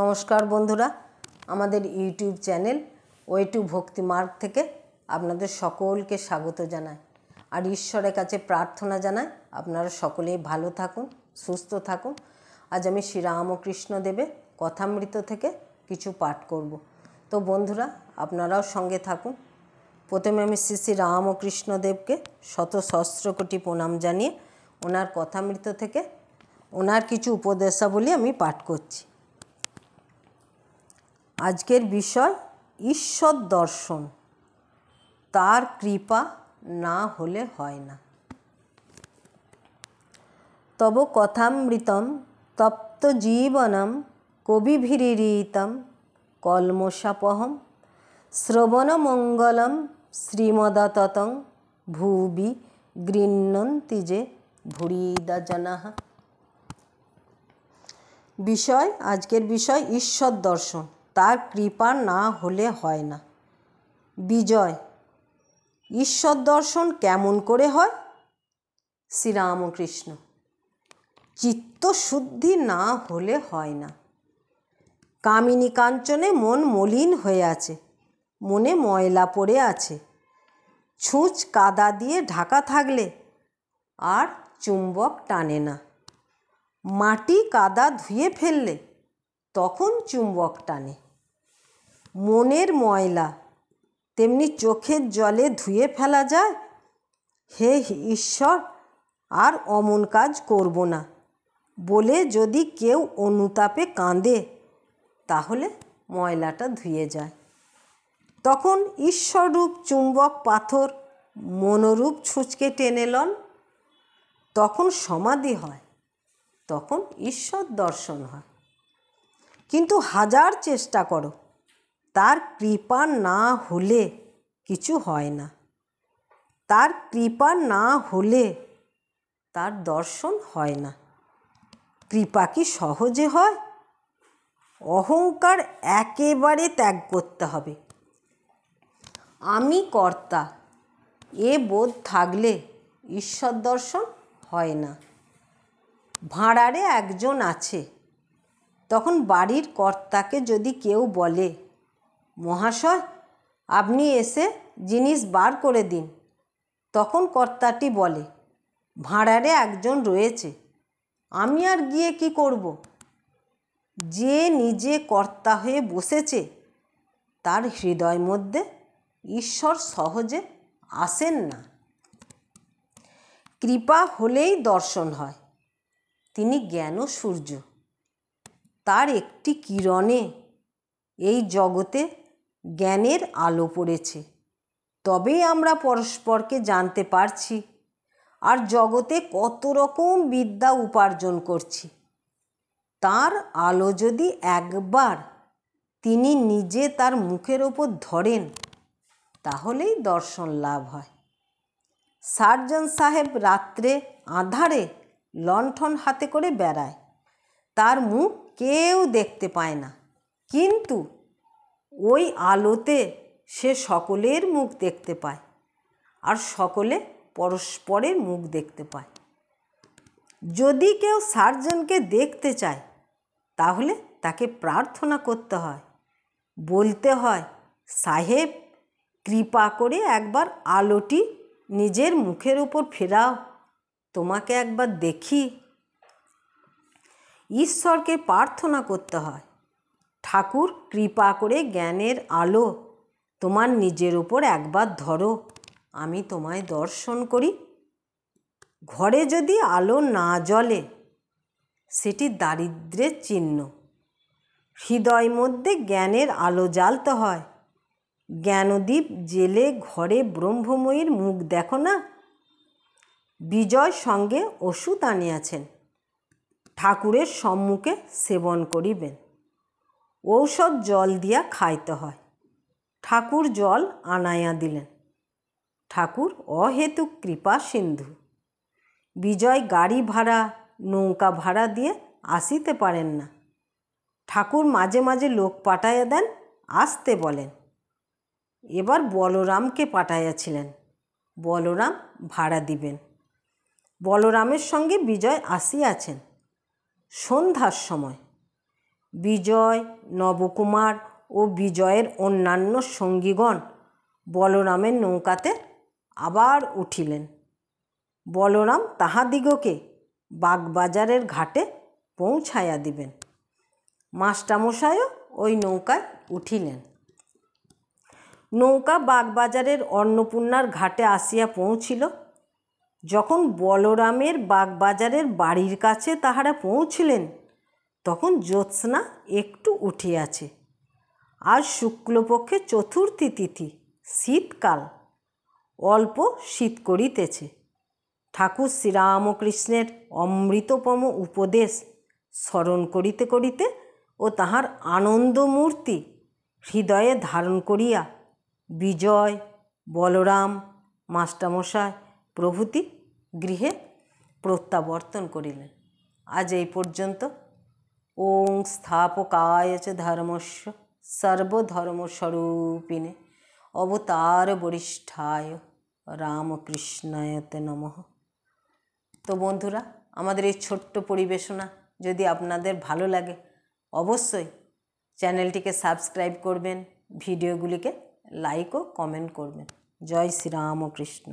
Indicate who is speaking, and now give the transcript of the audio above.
Speaker 1: নমস্কার বন্ধুরা আমাদের ইউটিউব চ্যানেল ওয়ে টু ভক্তি মার্গ থেকে আপনাদের সকলকে স্বাগত জানাই আর ঈশ্বরের কাছে প্রার্থনা জানাই আপনারা সকলেই ভালো থাকুন সুস্থ থাকুন আজ আমি শ্রীরামকৃষ্ণ দেবের কথামৃত থেকে কিছু পাঠ করব তো বন্ধুরা আপনারাও সঙ্গে থাকুন প্রথমে আমি শ্রী শ্রী রামকৃষ্ণ দেবকে শত সহস্র কোটি প্রণাম জানিয়ে ওনার কথামৃত থেকে ওনার কিছু উপদেশাবলী আমি পাঠ করছি আজকের বিষয় ঈশ্বর দর্শন তার কৃপা না হলে হয় না তব কথামৃতম তপ্ত জীবনম কবিভিরীতম কলমসাপহম শ্রবণমঙ্গলম শ্রীমদাততং ভুবি গৃহন্তি যে ভুরিদা বিষয় আজকের বিষয় ঈশ্বর দর্শন তার কৃপা না হলে হয় না বিজয় ঈশ্বর দর্শন কেমন করে হয় শ্রীরামকৃষ্ণ চিত্ত শুদ্ধি না হলে হয় না কামিনী কাঞ্চনে মন মলিন হয়ে আছে মনে ময়লা পড়ে আছে ছুঁচ কাদা দিয়ে ঢাকা থাকলে আর চুম্বক টানে না মাটি কাদা ধুয়ে ফেললে তখন চুম্বক টানে মনের ময়লা তেমনি চোখের জলে ধুয়ে ফেলা যায় হে ঈশ্বর আর অমন কাজ করব না বলে যদি কেউ অনুতাপে কাঁদে তাহলে ময়লাটা ধুয়ে যায় তখন ঈশ্বররূপ চুম্বক পাথর মনোরূপ ছুঁচকে টেনে লন তখন সমাধি হয় তখন ঈশ্বর দর্শন হয় কিন্তু হাজার চেষ্টা করো তার কৃপা না হলে কিছু হয় না তার কৃপা না হলে তার দর্শন হয় না কৃপা কি সহজে হয় অহংকার একেবারে ত্যাগ করতে হবে আমি কর্তা এ বোধ থাকলে ঈশ্বর দর্শন হয় না ভাঁড়ারে একজন আছে তখন বাড়ির কর্তাকে যদি কেউ বলে মহাশয় আপনি এসে জিনিস বার করে দিন তখন কর্তাটি বলে ভাঁড়ারে একজন রয়েছে আমি আর গিয়ে কি করব। যে নিজে কর্তা হয়ে বসেছে তার হৃদয় মধ্যে ঈশ্বর সহজে আসেন না কৃপা হলেই দর্শন হয় তিনি জ্ঞান সূর্য তার একটি কিরণে এই জগতে জ্ঞানের আলো পড়েছে তবেই আমরা পরস্পরকে জানতে পারছি আর জগতে কত রকম বিদ্যা উপার্জন করছি তার আলো যদি একবার তিনি নিজে তার মুখের ওপর ধরেন তাহলেই দর্শন লাভ হয় সার্জন সাহেব রাত্রে আধারে লণ্ঠন হাতে করে বেড়ায় তার মুখ কেউ দেখতে পায় না কিন্তু ওই আলোতে সে সকলের মুখ দেখতে পায় আর সকলে পরস্পরের মুখ দেখতে পায় যদি কেউ সার্জনকে দেখতে চায় তাহলে তাকে প্রার্থনা করতে হয় বলতে হয় সাহেব কৃপা করে একবার আলোটি নিজের মুখের উপর ফেরাও তোমাকে একবার দেখি ঈশ্বরকে প্রার্থনা করতে হয় ঠাকুর কৃপা করে জ্ঞানের আলো তোমার নিজের ওপর একবার ধরো আমি তোমায় দর্শন করি ঘরে যদি আলো না জ্বলে সেটি দারিদ্রের চিহ্ন হৃদয় মধ্যে জ্ঞানের আলো জ্বালতে হয় জ্ঞানদীপ জেলে ঘরে ব্রহ্মময়ীর মুখ দেখো না বিজয় সঙ্গে ওষুধ আনিয়াছেন ঠাকুরের সম্মুখে সেবন করিবেন ঔষধ জল দিয়া খাইতে হয় ঠাকুর জল আনাইয়া দিলেন ঠাকুর অহেতুক কৃপা সিন্ধু বিজয় গাড়ি ভাড়া নৌকা ভাড়া দিয়ে আসিতে পারেন না ঠাকুর মাঝে মাঝে লোক পাঠাইয়া দেন আসতে বলেন এবার বলরামকে পাঠাইয়াছিলেন বলরাম ভাড়া দিবেন বলরামের সঙ্গে বিজয় আসিয়াছেন সন্ধ্যার সময় বিজয় নবকুমার ও বিজয়ের অন্যান্য সঙ্গীগণ বলরামের নৌকাতে আবার উঠিলেন বলরাম তাহাদিগকে বাগবাজারের ঘাটে পৌঁছাইয়া দিবেন মাস্টামশাইও ওই নৌকায় উঠিলেন নৌকা বাগবাজারের অন্নপূর্ণার ঘাটে আসিয়া পৌঁছিল যখন বলরামের বাগবাজারের বাড়ির কাছে তাহারা পৌঁছিলেন তখন জ্যোৎস্না একটু উঠিয়াছে আর শুক্লপক্ষে চতুর্থী তিথি শীতকাল অল্প শীত করিতেছে ঠাকুর শ্রীরামকৃষ্ণের অমৃতপম উপদেশ স্মরণ করিতে করিতে ও তাহার আনন্দমূর্তি হৃদয়ে ধারণ করিয়া বিজয় বলরাম মাস্টামশায় প্রভৃতি গৃহে প্রত্যাবর্তন করিলেন আজ এই পর্যন্ত ওং স্থাপকায় চ ধর্মস্য সর্বধর্মস্বরূপিণে অবতার বরিষ্ঠায় রামকৃষ্ণায়তে নম তো বন্ধুরা আমাদের এই ছোট্ট পরিবেশনা যদি আপনাদের ভালো লাগে অবশ্যই চ্যানেলটিকে সাবস্ক্রাইব করবেন ভিডিওগুলিকে লাইক ও কমেন্ট করবেন জয় শ্রীরামকৃষ্ণ